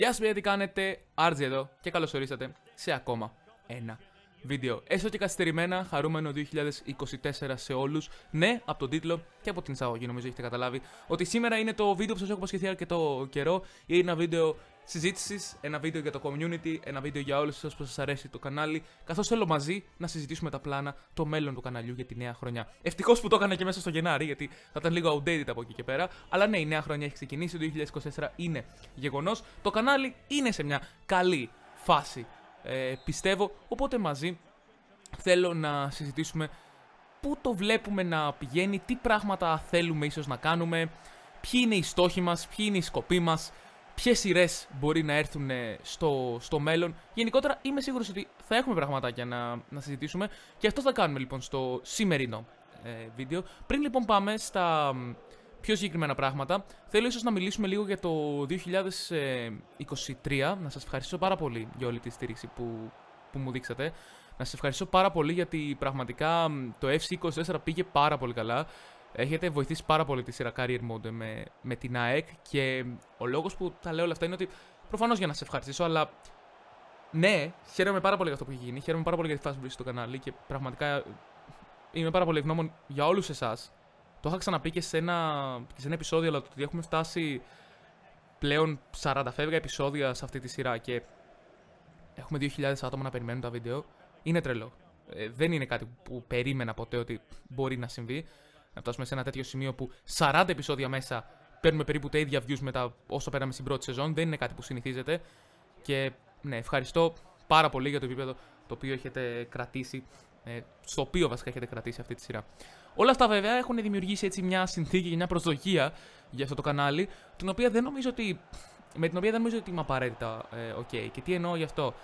Γεια σας παιδιά τι κάνετε, Άρτζι εδώ και καλώς ορίσατε σε ακόμα ένα βίντεο. Έστω και καθυστερημένα, χαρούμενο 2024 σε όλους. Ναι, από τον τίτλο και από την εισαγωγή νομίζω έχετε καταλάβει ότι σήμερα είναι το βίντεο που σας έχω υποσχεθεί αρκετό καιρό. Είναι ένα βίντεο συζήτησης, ένα βίντεο για το community, ένα βίντεο για όλους σα που σας αρέσει το κανάλι. Καθώς θέλω μαζί να συζητήσουμε τα πλάνα, το μέλλον του καναλιού για τη νέα χρονιά. Ευτυχώς που το έκανα και μέσα στο Γενάρη, γιατί θα ήταν λίγο outdated από εκεί και πέρα. Αλλά ναι, η νέα χρονιά έχει ξεκινήσει, το 2024 είναι γεγονός. Το κανάλι είναι σε μια καλή φάση ε, πιστεύω. Οπότε μαζί θέλω να συζητήσουμε πού το βλέπουμε να πηγαίνει, τι πράγματα θέλουμε ίσως να κάνουμε, ποιοι είναι οι στόχοι μας, ποιοι είναι οι σκοποί μας, ποιες σειρές μπορεί να έρθουν ε, στο, στο μέλλον. Γενικότερα είμαι σίγουρος ότι θα έχουμε πραγματάκια να, να συζητήσουμε και αυτό θα κάνουμε λοιπόν στο σημερινό ε, βίντεο. Πριν λοιπόν πάμε στα πιο συγκεκριμένα πράγματα. Θέλω ίσως να μιλήσουμε λίγο για το 2023. Να σας ευχαριστήσω πάρα πολύ για όλη τη στήριξη που, που μου δείξατε. Να σας ευχαριστήσω πάρα πολύ γιατί πραγματικά το FC24 πήγε πάρα πολύ καλά. Έχετε βοηθήσει πάρα πολύ τη σειρά Career Mode με, με την ΑΕΚ και ο λόγος που τα λέω όλα αυτά είναι ότι προφανώς για να σε ευχαριστήσω αλλά ναι, χαίρομαι πάρα πολύ για αυτό που έχει γίνει, χαίρομαι πάρα πολύ για τη φάση που βρίσκεται στο κανάλι και πραγματικά είμαι πάρα πολύ ευγνώμων για όλους εσάς το είχα ξαναπεί και σε ένα, σε ένα επεισόδιο, αλλά το ότι έχουμε φτάσει πλέον 40 φεύγα επεισόδια σε αυτή τη σειρά και έχουμε 2.000 άτομα να περιμένουν τα βίντεο, είναι τρελό. Ε, δεν είναι κάτι που περίμενα ποτέ ότι μπορεί να συμβεί. Να φτάσουμε σε ένα τέτοιο σημείο που 40 επεισόδια μέσα παίρνουμε περίπου τα ίδια views μετά όσο πέραμε στην πρώτη σεζόν. Δεν είναι κάτι που συνηθίζεται. Και ναι, ευχαριστώ πάρα πολύ για το επίπεδο το οποίο έχετε κρατήσει ε, στο οποίο βασικά έχετε κρατήσει αυτή τη σειρά. Όλα αυτά βέβαια έχουν δημιουργήσει έτσι μια συνθήκη και μια προσδοκία για αυτό το κανάλι, την οποία δεν νομίζω ότι, με την οποία δεν νομίζω ότι είμαι απαραίτητα ε, ok. Και τι εννοώ γι' αυτό.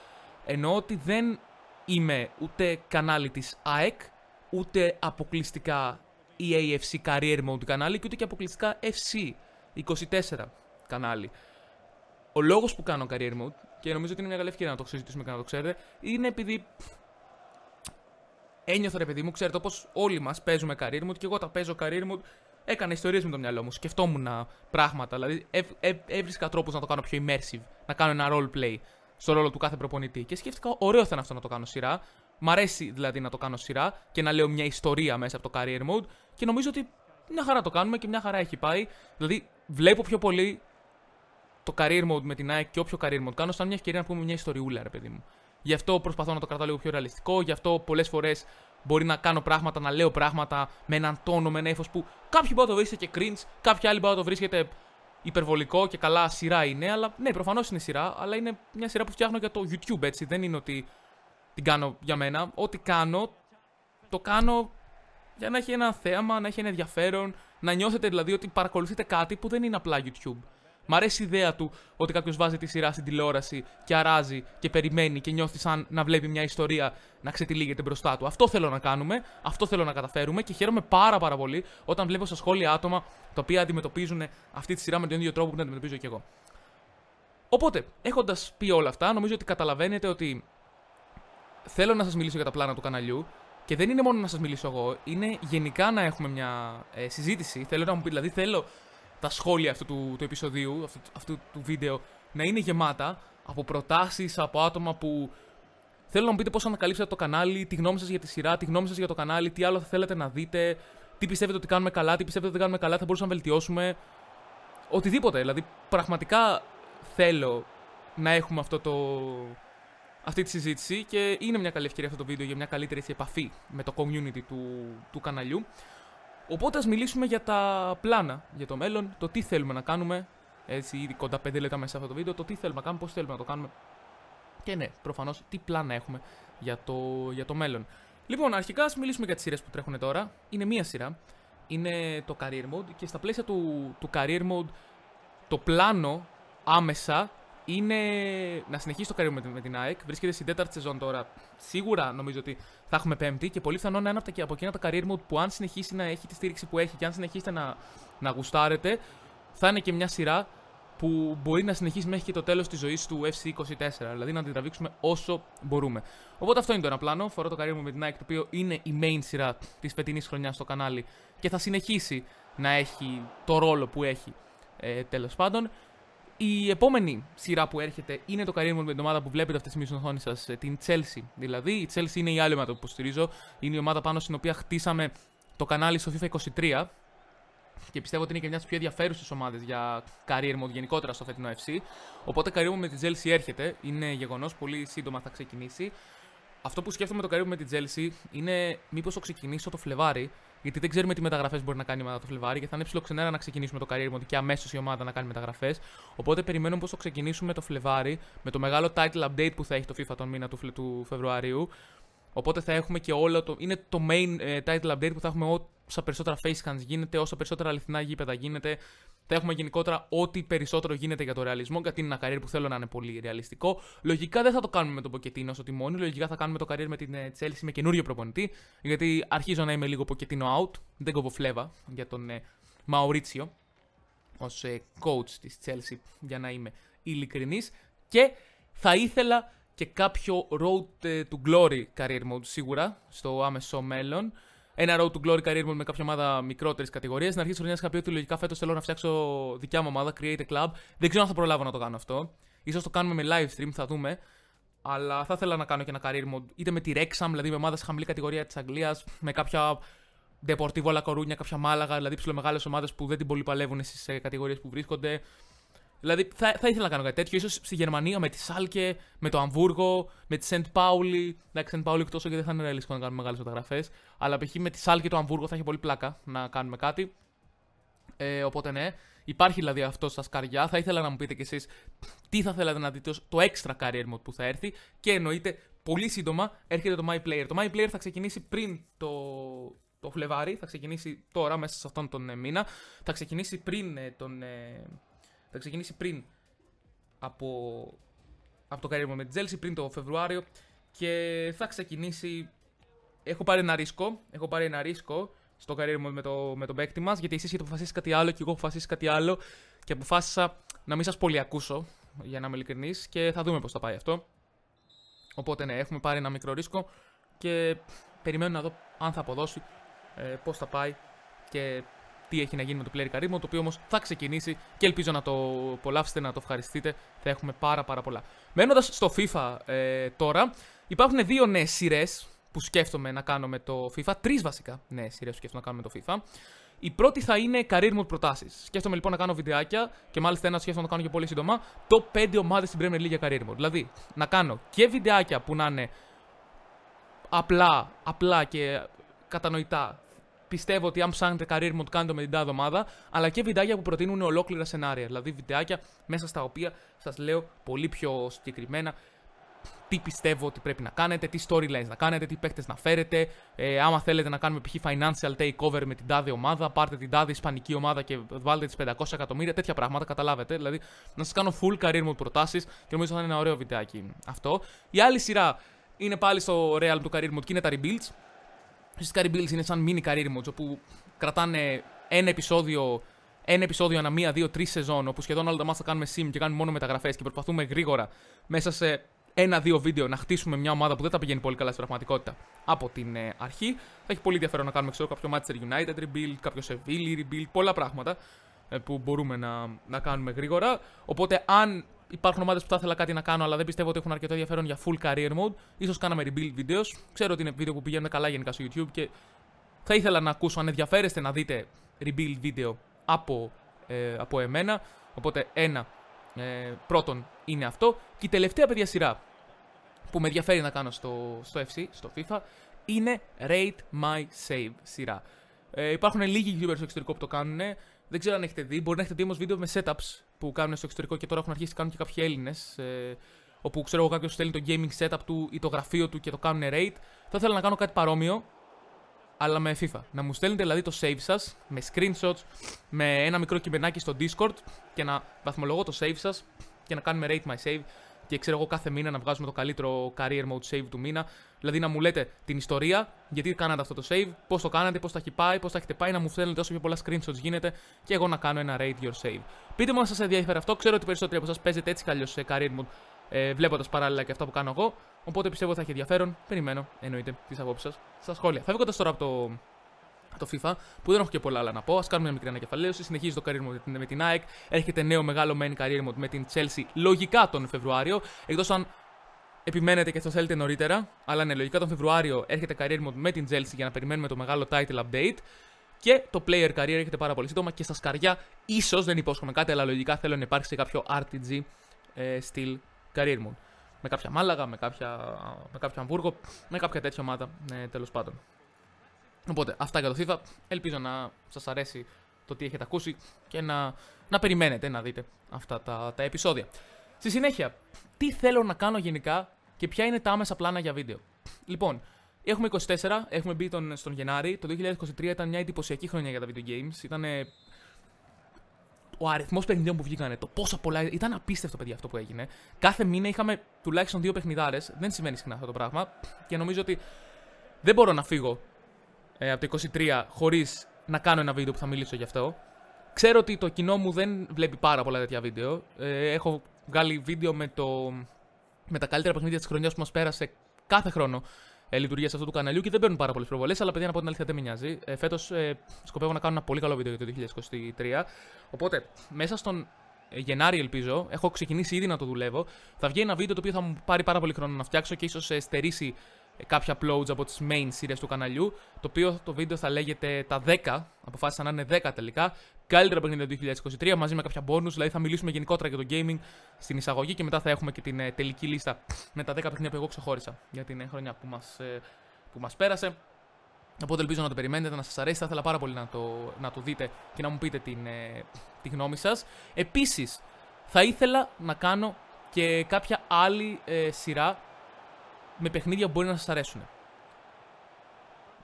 Εννοώ ότι δεν είμαι ούτε κανάλι της ΑΕΚ, ούτε αποκλειστικά η AFC Career Mode κανάλι και ούτε και αποκλειστικά FC 24 κανάλι. Ο λόγος που κάνω Career Mode, και νομίζω ότι είναι μια καλή ευκαιρία να το συζητήσουμε και να το ξέρετε, είναι επειδή ένιωθα ρε παιδί μου, ξέρετε όπως όλοι μας παίζουμε career mode και εγώ τα παίζω career mode. Έκανα ιστορίες με το μυαλό μου, σκεφτόμουν πράγματα. Δηλαδή, έβρισκα τρόπους να το κάνω πιο immersive, να κάνω ένα role play στο ρόλο του κάθε προπονητή. Και σκέφτηκα, ωραίο θα είναι αυτό να το κάνω σειρά. Μ' αρέσει δηλαδή να το κάνω σειρά και να λέω μια ιστορία μέσα από το career mode. Και νομίζω ότι μια χαρά το κάνουμε και μια χαρά έχει πάει. Δηλαδή, βλέπω πιο πολύ το career mode με την ΑΕΚ και όποιο career mode κάνω, σαν μια ευκαιρία να πούμε μια ιστοριούλα, ρε παιδί μου. Γι' αυτό προσπαθώ να το κρατάω λίγο πιο ρεαλιστικό. Γι' αυτό πολλές φορές μπορεί να κάνω πράγματα, να λέω πράγματα με έναν τόνο, με ένα ύφος που κάποιοι μπορεί να το βρίσκεται και cringe, κάποιοι άλλοι μπορεί να το βρίσκεται υπερβολικό και καλά σειρά είναι. Αλλά ναι, προφανώς είναι σειρά, αλλά είναι μια σειρά που φτιάχνω για το YouTube έτσι. Δεν είναι ότι την κάνω για μένα. Ό,τι κάνω, το κάνω για να έχει ένα θέαμα, να έχει ένα ενδιαφέρον, να νιώθετε δηλαδή ότι παρακολουθείτε κάτι που δεν είναι απλά YouTube. Μ' αρέσει η ιδέα του ότι κάποιος βάζει τη σειρά στην τηλεόραση και αράζει και περιμένει και νιώθει σαν να βλέπει μια ιστορία να ξετυλίγεται μπροστά του. Αυτό θέλω να κάνουμε, αυτό θέλω να καταφέρουμε και χαίρομαι πάρα, πάρα πολύ όταν βλέπω στα σχόλια άτομα τα οποία αντιμετωπίζουν αυτή τη σειρά με τον ίδιο τρόπο που την αντιμετωπίζω και εγώ. Οπότε, έχοντας πει όλα αυτά, νομίζω ότι καταλαβαίνετε ότι θέλω να σας μιλήσω για τα πλάνα του καναλιού. Και δεν είναι μόνο να σας μιλήσω εγώ, είναι γενικά να έχουμε μια ε, συζήτηση. Θέλω να μου πει, δηλαδή θέλω τα σχόλια αυτού του, του επεισοδίου, αυτού, αυτού του βίντεο, να είναι γεμάτα από προτάσεις από άτομα που θέλω να μου πείτε πώς ανακαλύψατε το κανάλι, τη γνώμη σας για τη σειρά, τη γνώμη σας για το κανάλι, τι άλλο θα θέλετε να δείτε, τι πιστεύετε ότι κάνουμε καλά, τι πιστεύετε ότι δεν κάνουμε καλά, θα μπορούσαμε να βελτιώσουμε. Οτιδήποτε, δηλαδή πραγματικά θέλω να έχουμε αυτό το... αυτή τη συζήτηση και είναι μια καλή ευκαιρία αυτό το βίντεο για μια καλύτερη επαφή με το community του, του καναλιού. Οπότε ας μιλήσουμε για τα πλάνα για το μέλλον, το τι θέλουμε να κάνουμε. Έτσι, ήδη κοντά 5 λεπτά μέσα σε αυτό το βίντεο, το τι θέλουμε να κάνουμε, πώς θέλουμε να το κάνουμε. Και ναι, προφανώς τι πλάνα έχουμε για το, για το μέλλον. Λοιπόν, αρχικά ας μιλήσουμε για τις σειρές που τρέχουν τώρα. Είναι μία σειρά. Είναι το career mode και στα πλαίσια του, του career mode το πλάνο άμεσα είναι να συνεχίσει το καριέρα με, την ΑΕΚ. Βρίσκεται στην τέταρτη σεζόν τώρα. Σίγουρα νομίζω ότι θα έχουμε πέμπτη και πολύ πιθανόν ένα από, τα, από εκείνα τα career mode που αν συνεχίσει να έχει τη στήριξη που έχει και αν συνεχίσετε να, να γουστάρετε, θα είναι και μια σειρά που μπορεί να συνεχίσει μέχρι και το τέλος της ζωής του FC24. Δηλαδή να την τραβήξουμε όσο μπορούμε. Οπότε αυτό είναι το ένα πλάνο. Φορώ το career μου με την ΑΕΚ, το οποίο είναι η main σειρά της φετινής χρονιάς στο κανάλι και θα συνεχίσει να έχει το ρόλο που έχει ε, τέλος πάντων. Η επόμενη σειρά που έρχεται είναι το Mode με την ομάδα που βλέπετε αυτή τη στιγμή στην οθόνη σας, ε, την Chelsea. Δηλαδή, η Chelsea είναι η άλλη ομάδα που υποστηρίζω. Είναι η ομάδα πάνω στην οποία χτίσαμε το κανάλι στο FIFA 23 και πιστεύω ότι είναι και μια από πιο ενδιαφέρουσες ομάδες για career mode γενικότερα στο φετινό FC. Οπότε career mode με την Chelsea έρχεται, είναι γεγονός, πολύ σύντομα θα ξεκινήσει. Αυτό που σκέφτομαι το career με την Chelsea είναι μήπως το ξεκινήσω το Φλεβάρι γιατί δεν ξέρουμε τι μεταγραφές μπορεί να κάνει η ομάδα το Φλεβάρι και θα είναι ψιλοξενέρα να ξεκινήσουμε το career mode και αμέσως η ομάδα να κάνει μεταγραφές. Οπότε περιμένουμε πω θα ξεκινήσουμε το Φλεβάρι με το μεγάλο title update που θα έχει το FIFA τον μήνα του, Φεβρουαρίου. Οπότε θα έχουμε και όλο το. Είναι το main ε, title update που θα έχουμε όσα περισσότερα face scans γίνεται, όσα περισσότερα αληθινά γήπεδα γίνεται, θα έχουμε γενικότερα ό,τι περισσότερο γίνεται για το ρεαλισμό, γιατί είναι ένα καριέρ που θέλω να είναι πολύ ρεαλιστικό. Λογικά δεν θα το κάνουμε με τον Ποκετίνο στο τιμόνι, λογικά θα κάνουμε το καριέρ με την ε, Chelsea με καινούριο προπονητή, γιατί αρχίζω να είμαι λίγο Ποκετίνο out. Δεν κόβω φλέβα για τον Μαουρίτσιο ε, ως ε, coach της Chelsea, για να είμαι ειλικρινής. Και θα ήθελα και κάποιο road to glory career mode σίγουρα στο άμεσο μέλλον ένα road to glory career μου με κάποια ομάδα μικρότερης κατηγορίας. Στην αρχή της χρονιάς είχα πει ότι λογικά φέτος θέλω να φτιάξω δικιά μου ομάδα, Create a Club. Δεν ξέρω αν θα προλάβω να το κάνω αυτό. σω το κάνουμε με live stream, θα δούμε. Αλλά θα ήθελα να κάνω και ένα career mode είτε με τη Rexham, δηλαδή με ομάδα σε χαμηλή κατηγορία της Αγγλίας, με κάποια Deportivo La κάποια Μάλαγα, δηλαδή ψηλομεγάλες ομάδες που δεν την πολυπαλεύουν στι κατηγορίες που βρίσκονται. Δηλαδή θα, θα ήθελα να κάνω κάτι τέτοιο, ίσως στη Γερμανία με τη Σάλκε, με το Αμβούργο, με τη Σεντ Πάουλη. Εντάξει, Σεντ Πάουλη εκτός και δεν θα είναι ρεαλιστικό να κάνουμε μεγάλες μεταγραφές. Αλλά π.χ. με τη Σάλκε το Αμβούργο θα έχει πολύ πλάκα να κάνουμε κάτι. Ε, οπότε ναι, υπάρχει δηλαδή αυτό στα σκαριά. Θα ήθελα να μου πείτε κι εσείς τι θα θέλατε να δείτε ως το extra career mode που θα έρθει. Και εννοείται πολύ σύντομα έρχεται το My Player. Το My Player θα ξεκινήσει πριν το, το Φλεβάρι, θα ξεκινήσει τώρα μέσα σε αυτόν τον ε, μήνα. Θα ξεκινήσει πριν ε, τον. Ε, θα ξεκινήσει πριν από, από το καρύβο με την Τζέλση, πριν το Φεβρουάριο και θα ξεκινήσει. Έχω πάρει ένα ρίσκο, έχω πάρει ένα ρίσκο στο μου με το, με τον παίκτη μας, γιατί εσείς έχετε αποφασίσει κάτι άλλο και εγώ έχω αποφασίσει κάτι άλλο και αποφάσισα να μην σας πολύ ακούσω, για να είμαι ειλικρινής και θα δούμε πώς θα πάει αυτό. Οπότε ναι, έχουμε πάρει ένα μικρό ρίσκο και περιμένω να δω αν θα αποδώσει, ε, πώς θα πάει και τι έχει να γίνει με το player Carimo, το οποίο όμως θα ξεκινήσει και ελπίζω να το απολαύσετε, να το ευχαριστείτε. Θα έχουμε πάρα πάρα πολλά. Μένοντας στο FIFA ε, τώρα, υπάρχουν δύο νέες σειρές που σκέφτομαι να κάνω με το FIFA. Τρεις βασικά νέες σειρές που σκέφτομαι να κάνω με το FIFA. Η πρώτη θα είναι career mode προτάσεις. Σκέφτομαι λοιπόν να κάνω βιντεάκια και μάλιστα ένα σκέφτομαι να το κάνω και πολύ σύντομα. Το 5 ομάδες στην Premier League για career mode. Δηλαδή να κάνω και βιντεάκια που να είναι απλά, απλά και κατανοητά πιστεύω ότι αν ψάχνετε career mode, κάντε με την τάδε ομάδα, αλλά και βιντεάκια που προτείνουν ολόκληρα σενάρια. Δηλαδή βιντεάκια μέσα στα οποία σας λέω πολύ πιο συγκεκριμένα τι πιστεύω ότι πρέπει να κάνετε, τι storylines να κάνετε, τι παίχτε να φέρετε. Ε, άμα θέλετε να κάνουμε π.χ. financial takeover με την τάδε ομάδα, πάρτε την τάδε ισπανική ομάδα και βάλτε τις 500 εκατομμύρια, τέτοια πράγματα, καταλάβετε. Δηλαδή να σας κάνω full career mode προτάσεις και νομίζω θα είναι ένα ωραίο βιντεάκι αυτό. Η άλλη σειρά είναι πάλι στο Real του career mode και είναι τα rebuilds. Στι Bills είναι σαν mini career modes όπου κρατάνε ένα επεισόδιο, ένα επεισόδιο ανά μία, δύο, τρεις σεζόν. Όπου σχεδόν όλα τα μάτια θα κάνουμε sim και κάνουμε μόνο μεταγραφές και προσπαθούμε γρήγορα μέσα σε ένα-δύο βίντεο να χτίσουμε μια ομάδα που δεν τα πηγαίνει πολύ καλά στην πραγματικότητα από την ε, αρχή. Θα έχει πολύ ενδιαφέρον να κάνουμε ξέρω, κάποιο Manchester United rebuild, κάποιο Seville rebuild, πολλά πράγματα ε, που μπορούμε να, να κάνουμε γρήγορα. Οπότε, αν υπάρχουν ομάδες που θα ήθελα κάτι να κάνω, αλλά δεν πιστεύω ότι έχουν αρκετό ενδιαφέρον για full career mode. σω κάναμε rebuild βίντεο. Ξέρω ότι είναι βίντεο που πηγαίνουν καλά γενικά στο YouTube και θα ήθελα να ακούσω αν ενδιαφέρεστε να δείτε rebuild βίντεο από, ε, από εμένα. Οπότε, ένα ε, πρώτον είναι αυτό. Και η τελευταία παιδιά σειρά που με ενδιαφέρει να κάνω στο, στο FC, στο FIFA, είναι Rate My Save σειρά. Ε, υπάρχουν λίγοι YouTubers στο εξωτερικό που το κάνουν. Δεν ξέρω αν έχετε δει. Μπορεί να έχετε δει όμως βίντεο με setups που κάνουν στο εξωτερικό και τώρα έχουν αρχίσει να κάνουν και κάποιοι Έλληνες. Ε, όπου ξέρω εγώ κάποιος στέλνει το gaming setup του ή το γραφείο του και το κάνουν rate. Θα ήθελα να κάνω κάτι παρόμοιο, αλλά με FIFA. Να μου στέλνετε δηλαδή το save σας με screenshots, με ένα μικρό κειμενάκι στο Discord και να βαθμολογώ το save σας και να κάνουμε rate my save και ξέρω εγώ κάθε μήνα να βγάζουμε το καλύτερο career mode save του μήνα. Δηλαδή να μου λέτε την ιστορία, γιατί κάνατε αυτό το save, πώς το κάνατε, πώς τα έχει πάει, πώς τα έχετε πάει, να μου στέλνετε όσο πιο πολλά screenshots γίνεται και εγώ να κάνω ένα rate your save. Πείτε μου αν σας ενδιαφέρει αυτό. Ξέρω ότι περισσότεροι από εσάς παίζετε έτσι κι σε career mode ε, βλέποντας παράλληλα και αυτά που κάνω εγώ. Οπότε πιστεύω ότι θα έχει ενδιαφέρον. Περιμένω εννοείται τις απόψεις σας στα σχόλια. Φεύγοντας τώρα από το το FIFA, που δεν έχω και πολλά άλλα να πω. Ας κάνουμε μια μικρή ανακεφαλαίωση. Συνεχίζει το career mode με την ΑΕΚ. Έρχεται νέο μεγάλο main career mode με την Chelsea λογικά τον Φεβρουάριο. Εκτός αν επιμένετε και θα θέλετε νωρίτερα. Αλλά ναι, λογικά τον Φεβρουάριο έρχεται career mode με την Chelsea για να περιμένουμε το μεγάλο title update. Και το player career έρχεται πάρα πολύ σύντομα και στα σκαριά ίσως δεν υπόσχομαι κάτι, αλλά λογικά θέλω να υπάρξει κάποιο RTG ε, στυλ career mode. Με κάποια Μάλαγα, με, κάποια, με κάποιο Αμβούργο, με κάποια τέτοια ομάδα, ε, τέλος πάντων. Οπότε, αυτά για το FIFA. Ελπίζω να σας αρέσει το τι έχετε ακούσει και να, να περιμένετε να δείτε αυτά τα, τα επεισόδια. Στη συνέχεια, τι θέλω να κάνω γενικά και ποια είναι τα άμεσα πλάνα για βίντεο. Λοιπόν, έχουμε 24, έχουμε μπει τον, στον Γενάρη. Το 2023 ήταν μια εντυπωσιακή χρονιά για τα video games. Ήταν ο αριθμός παιχνιδιών που βγήκανε, το πόσα πολλά. Ήταν απίστευτο, παιδιά, αυτό που έγινε. Κάθε μήνα είχαμε τουλάχιστον δύο παιχνιδάρες. Δεν συμβαίνει συχνά αυτό το πράγμα. Και νομίζω ότι δεν μπορώ να φύγω ε, από το 23 χωρίς να κάνω ένα βίντεο που θα μιλήσω γι' αυτό. Ξέρω ότι το κοινό μου δεν βλέπει πάρα πολλά τέτοια βίντεο. Ε, έχω βγάλει βίντεο με, το, με τα καλύτερα παιχνίδια της χρονιάς που μας πέρασε κάθε χρόνο ε, λειτουργία αυτού του καναλιού και δεν παίρνουν πάρα πολλές προβολές. Αλλά παιδιά, να πω την αλήθεια, δεν με νοιάζει. Ε, Φέτος ε, σκοπεύω να κάνω ένα πολύ καλό βίντεο για το 2023. Οπότε, μέσα στον Γενάρη, ελπίζω, έχω ξεκινήσει ήδη να το δουλεύω. Θα βγει ένα βίντεο το οποίο θα μου πάρει πάρα πολύ χρόνο να φτιάξω και ίσως στερήσει κάποια uploads από τις main series του καναλιού, το οποίο το βίντεο θα λέγεται τα 10, αποφάσισα να είναι 10 τελικά, καλύτερα παιχνίδια το 2023 μαζί με κάποια bonus, δηλαδή θα μιλήσουμε γενικότερα για το gaming στην εισαγωγή και μετά θα έχουμε και την ε, τελική λίστα με τα 10 παιχνίδια που εγώ ξεχώρισα για την ε, χρονιά που μας, ε, που μας πέρασε. Οπότε ελπίζω να το περιμένετε, να σας αρέσει, θα ήθελα πάρα πολύ να το, να το δείτε και να μου πείτε την, τη γνώμη σας. Επίσης, θα ήθελα να κάνω και κάποια άλλη σειρά με παιχνίδια που μπορεί να σας αρέσουν.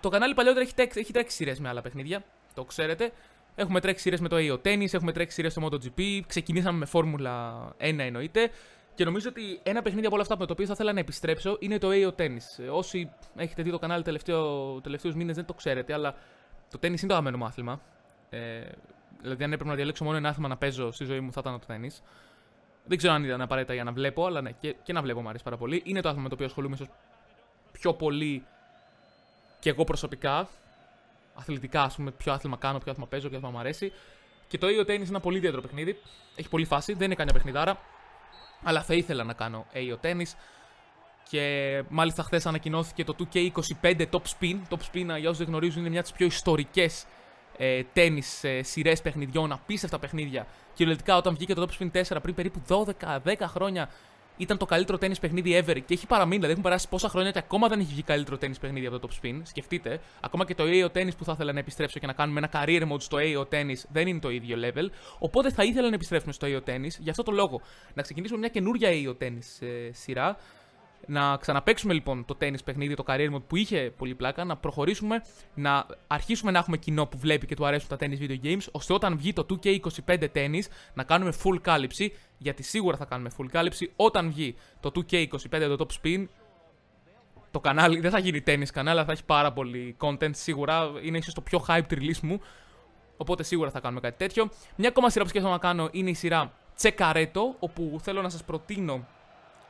Το κανάλι παλιότερα έχει, τρέξει, έχει σειρές με άλλα παιχνίδια, το ξέρετε. Έχουμε τρέξει σειρές με το AO Tennis, έχουμε τρέξει σειρές στο MotoGP, ξεκινήσαμε με Φόρμουλα 1 εννοείται. Και νομίζω ότι ένα παιχνίδι από όλα αυτά με το οποίο θα ήθελα να επιστρέψω είναι το AO Tennis. Όσοι έχετε δει το κανάλι τελευταίους μήνες δεν το ξέρετε, αλλά το τέννη είναι το άμενο μάθημα Ε, δηλαδή, αν έπρεπε να διαλέξω μόνο ένα άθλημα να παίζω στη ζωή μου, θα ήταν το τέννη. Δεν ξέρω αν ήταν απαραίτητα για να βλέπω, αλλά ναι, και, να βλέπω μου αρέσει πάρα πολύ. Είναι το άθλημα με το οποίο ασχολούμαι ίσως πιο πολύ και εγώ προσωπικά. Αθλητικά, ας πούμε, ποιο άθλημα κάνω, ποιο άθλημα παίζω, ποιο άθλημα μου αρέσει. Και το AO Tennis είναι ένα πολύ ιδιαίτερο παιχνίδι. Έχει πολύ φάση, δεν είναι κανένα παιχνιδάρα. Αλλά θα ήθελα να κάνω AO Tennis. Και μάλιστα χθες ανακοινώθηκε το 2K25 Top Spin. Top Spin, για όσους δεν γνωρίζουν, είναι μια από τις πιο ιστορικές ε, τέννη ε, σειρές παιχνιδιών. Απίστευτα παιχνίδια κυριολεκτικά όταν βγήκε το Top Spin 4 πριν περίπου 12-10 χρόνια ήταν το καλύτερο τέννη παιχνίδι ever και έχει παραμείνει. Δηλαδή έχουν περάσει πόσα χρόνια και ακόμα δεν έχει βγει καλύτερο τέννη παιχνίδι από το Top Spin. Σκεφτείτε, ακόμα και το AO Tennis που θα ήθελα να επιστρέψω και να κάνουμε ένα career mode στο AO Tennis δεν είναι το ίδιο level. Οπότε θα ήθελα να επιστρέψουμε στο AO Tennis. Γι' αυτό το λόγο να ξεκινήσουμε μια καινούργια AO Tennis ε, σειρά να ξαναπαίξουμε λοιπόν το τέννη παιχνίδι, το career mode που είχε πολύ πλάκα, να προχωρήσουμε, να αρχίσουμε να έχουμε κοινό που βλέπει και του αρέσουν τα τέννη video games, ώστε όταν βγει το 2K25 τέννη να κάνουμε full κάλυψη, γιατί σίγουρα θα κάνουμε full κάλυψη όταν βγει το 2K25 το top spin. Το κανάλι δεν θα γίνει τέννη κανάλι, αλλά θα έχει πάρα πολύ content σίγουρα. Είναι ίσως το πιο hype release μου. Οπότε σίγουρα θα κάνουμε κάτι τέτοιο. Μια ακόμα σειρά που σκέφτομαι να κάνω είναι η σειρά Τσεκαρέτο, όπου θέλω να σας προτείνω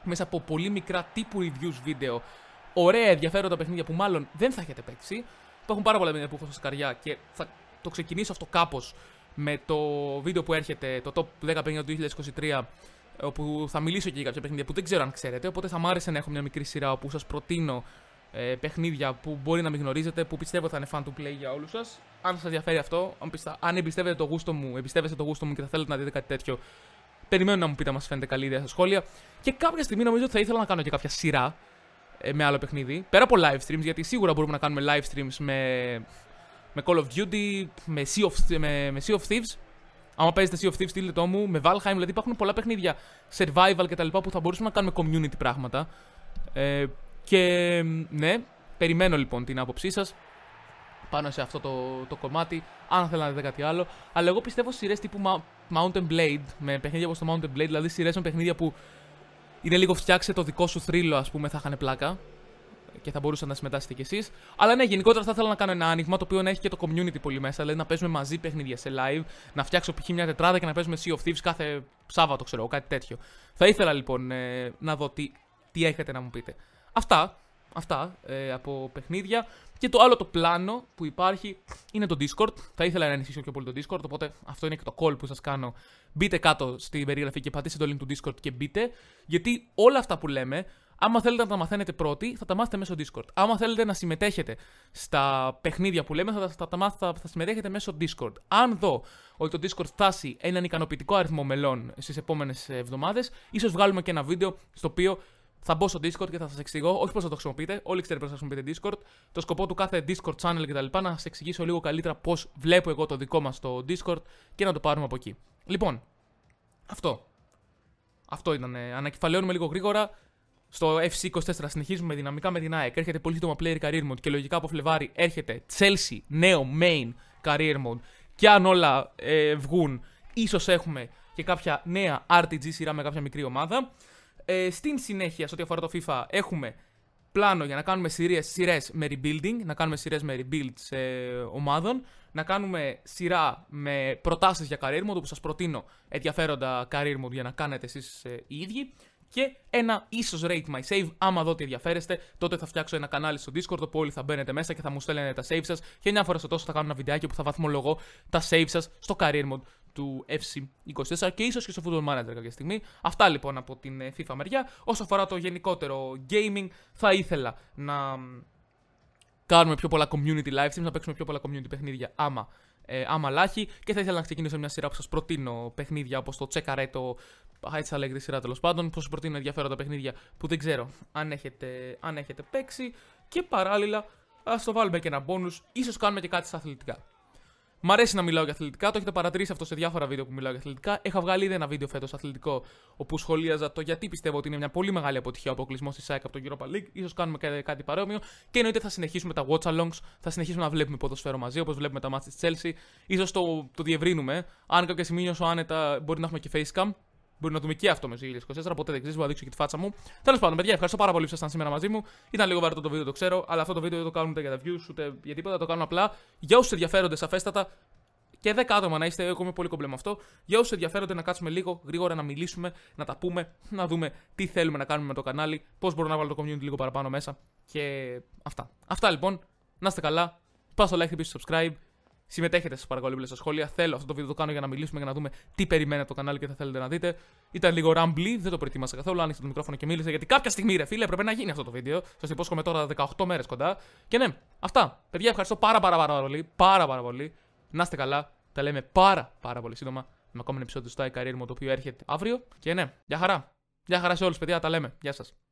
μέσα από πολύ μικρά τύπου reviews βίντεο. Ωραία, ενδιαφέροντα παιχνίδια που μάλλον δεν θα έχετε παίξει. έχουν πάρα πολλά παιχνίδια που έχω στα σκαριά και θα το ξεκινήσω αυτό κάπως με το βίντεο που έρχεται, το top 10 παιχνίδια του 2023 όπου θα μιλήσω και για κάποια παιχνίδια που δεν ξέρω αν ξέρετε, οπότε θα μ' άρεσε να έχω μια μικρή σειρά όπου σας προτείνω ε, παιχνίδια που μπορεί να μην γνωρίζετε, που πιστεύω θα είναι fan to play για όλους σας. Αν σας ενδιαφέρει αυτό, αν, πιστά, αν εμπιστεύετε το γούστο μου, εμπιστεύεστε το γούστο μου και θα θέλετε να δείτε κάτι τέτοιο, Περιμένω να μου πείτε αν μας φαίνεται καλή ιδέα στα σχόλια. Και κάποια στιγμή νομίζω ότι θα ήθελα να κάνω και κάποια σειρά ε, με άλλο παιχνίδι. Πέρα από live streams, γιατί σίγουρα μπορούμε να κάνουμε live streams με, με Call of Duty, με Sea of, με, of Thieves. Άμα παίζετε Sea of Thieves, στείλτε το μου. Με Valheim, δηλαδή υπάρχουν πολλά παιχνίδια survival κτλ. που θα μπορούσαμε να κάνουμε community πράγματα. Ε, και ναι, περιμένω λοιπόν την άποψή σας πάνω σε αυτό το, το κομμάτι, αν θέλατε να δείτε κάτι άλλο. Αλλά εγώ πιστεύω σειρές τύπου Mountain Blade, με παιχνίδια όπως το Mountain Blade, δηλαδή σειρές με παιχνίδια που είναι λίγο φτιάξε το δικό σου θρύλο, ας πούμε, θα είχαν πλάκα και θα μπορούσατε να συμμετάσχετε κι εσείς. Αλλά ναι, γενικότερα θα ήθελα να κάνω ένα άνοιγμα το οποίο να έχει και το community πολύ μέσα. Δηλαδή να παίζουμε μαζί παιχνίδια σε live, να φτιάξω π.χ. μια τετράδα και να παίζουμε Sea of Thieves κάθε Σάββατο, ξέρω κάτι τέτοιο. Θα ήθελα λοιπόν ε, να δω τι, τι έχετε να μου πείτε. Αυτά, αυτά ε, από παιχνίδια. Και το άλλο το πλάνο που υπάρχει είναι το Discord. Θα ήθελα να ενισχύσω πιο πολύ το Discord, οπότε αυτό είναι και το call που σας κάνω. Μπείτε κάτω στην περιγραφή και πατήστε το link του Discord και μπείτε. Γιατί όλα αυτά που λέμε, άμα θέλετε να τα μαθαίνετε πρώτοι, θα τα μάθετε μέσω Discord. Άμα θέλετε να συμμετέχετε στα παιχνίδια που λέμε, θα, θα, θα, θα, θα συμμετέχετε μέσω Discord. Αν δω ότι το Discord φτάσει έναν ικανοποιητικό αριθμό μελών στις επόμενες εβδομάδες, ίσως βγάλουμε και ένα βίντεο στο οποίο θα μπω στο Discord και θα σας εξηγώ, όχι πώς θα το χρησιμοποιείτε, όλοι ξέρετε πώς θα χρησιμοποιείτε Discord. Το σκοπό του κάθε Discord channel κτλ. Να σας εξηγήσω λίγο καλύτερα πώς βλέπω εγώ το δικό μας το Discord και να το πάρουμε από εκεί. Λοιπόν, αυτό. Αυτό ήταν. Ε, ανακεφαλαιώνουμε λίγο γρήγορα. Στο FC24 συνεχίζουμε δυναμικά με την ΑΕΚ. Έρχεται πολύ σύντομα player career mode και λογικά από Φλεβάρι έρχεται Chelsea νέο main career mode. Και αν όλα ε, βγουν, ίσως έχουμε και κάποια νέα RTG σειρά με κάποια μικρή ομάδα. Ε, στην συνέχεια, σε ό,τι αφορά το FIFA, έχουμε πλάνο για να κάνουμε σειρές με rebuilding, να κάνουμε σειρές με rebuild ε, ομάδων, να κάνουμε σειρά με προτάσεις για career mode, όπου σας προτείνω ενδιαφέροντα career mode για να κάνετε εσείς ε, οι ίδιοι. Και ένα ίσως rate my save. Άμα δω ότι ενδιαφέρεστε, τότε θα φτιάξω ένα κανάλι στο Discord όπου όλοι θα μπαίνετε μέσα και θα μου στέλνετε τα save σας. Και μια φορά στο τόσο θα κάνω ένα βιντεάκι που θα βαθμολογώ τα save σας στο career mode του FC24 και ίσως και στο Football Manager κάποια στιγμή. Αυτά λοιπόν από την ε, FIFA μεριά. Όσο αφορά το γενικότερο gaming, θα ήθελα να κάνουμε πιο πολλά community live streams, να παίξουμε πιο πολλά community παιχνίδια άμα ε, άμα λάχει. Και θα ήθελα να ξεκινήσω μια σειρά που σας προτείνω παιχνίδια όπως το Τσεκαρέ, το έτσι θα λέγεται σειρά τέλος πάντων. Που σας προτείνω ενδιαφέροντα παιχνίδια που δεν ξέρω αν έχετε, αν έχετε παίξει. Και παράλληλα, ας το βάλουμε και ένα bonus, ίσως κάνουμε και κάτι στα αθλητικά. Μ' αρέσει να μιλάω για αθλητικά, το έχετε παρατηρήσει αυτό σε διάφορα βίντεο που μιλάω για αθλητικά. Έχα βγάλει ήδη ένα βίντεο φέτος αθλητικό, όπου σχολίαζα το γιατί πιστεύω ότι είναι μια πολύ μεγάλη αποτυχία ο αποκλεισμός της ΣΑΕΚ από τον Europa League. σω κάνουμε κάτι παρόμοιο. Και εννοείται θα συνεχίσουμε τα watch alongs, θα συνεχίσουμε να βλέπουμε ποδοσφαίρο μαζί, όπως βλέπουμε τα μάτια τη Chelsea. σω το, το διευρύνουμε. Αν κάποια στιγμή νιώσω άνετα, μπορεί να έχουμε και facecam. Μπορεί να δούμε και αυτό με στο 2024. Ποτέ δεν ξέρει, μπορεί να δείξω και τη φάτσα μου. Τέλος πάντων, παιδιά, ευχαριστώ πάρα πολύ που ήσασταν σήμερα μαζί μου. Ήταν λίγο βαρετό το βίντεο, το ξέρω, αλλά αυτό το βίντεο δεν το ούτε για τα views ούτε για τίποτα. Το κάνω απλά για όσους ενδιαφέρονται σαφέστατα και 10 άτομα να είστε. Εγώ είμαι πολύ κομπλέ με αυτό. Για όσους ενδιαφέρονται να κάτσουμε λίγο γρήγορα να μιλήσουμε, να τα πούμε, να δούμε τι θέλουμε να κάνουμε με το κανάλι, πώς μπορώ να βάλω το community λίγο παραπάνω μέσα και αυτά. Αυτά λοιπόν. Να είστε καλά. Πάστε like, επίσης subscribe. Συμμετέχετε, σας παρακαλώ, στα σχόλια. Θέλω αυτό το βίντεο το κάνω για να μιλήσουμε για να δούμε τι περιμένετε το κανάλι και θα θέλετε να δείτε. Ήταν λίγο ράμπλι, δεν το προετοίμασα καθόλου. Άνοιξε το μικρόφωνο και μίλησε γιατί κάποια στιγμή, ρε φίλε, έπρεπε να γίνει αυτό το βίντεο. Σας υπόσχομαι τώρα 18 μέρες κοντά. Και ναι, αυτά. Παιδιά, ευχαριστώ πάρα πάρα, πάρα πολύ. Πάρα, πάρα πολύ. Να είστε καλά. Τα λέμε πάρα πάρα πολύ σύντομα με ακόμα ένα επεισόδιο του Style Career μου το οποίο έρχεται αύριο. Και ναι, για χαρά. Για χαρά σε όλους, παιδιά. Τα λέμε. Γεια σας.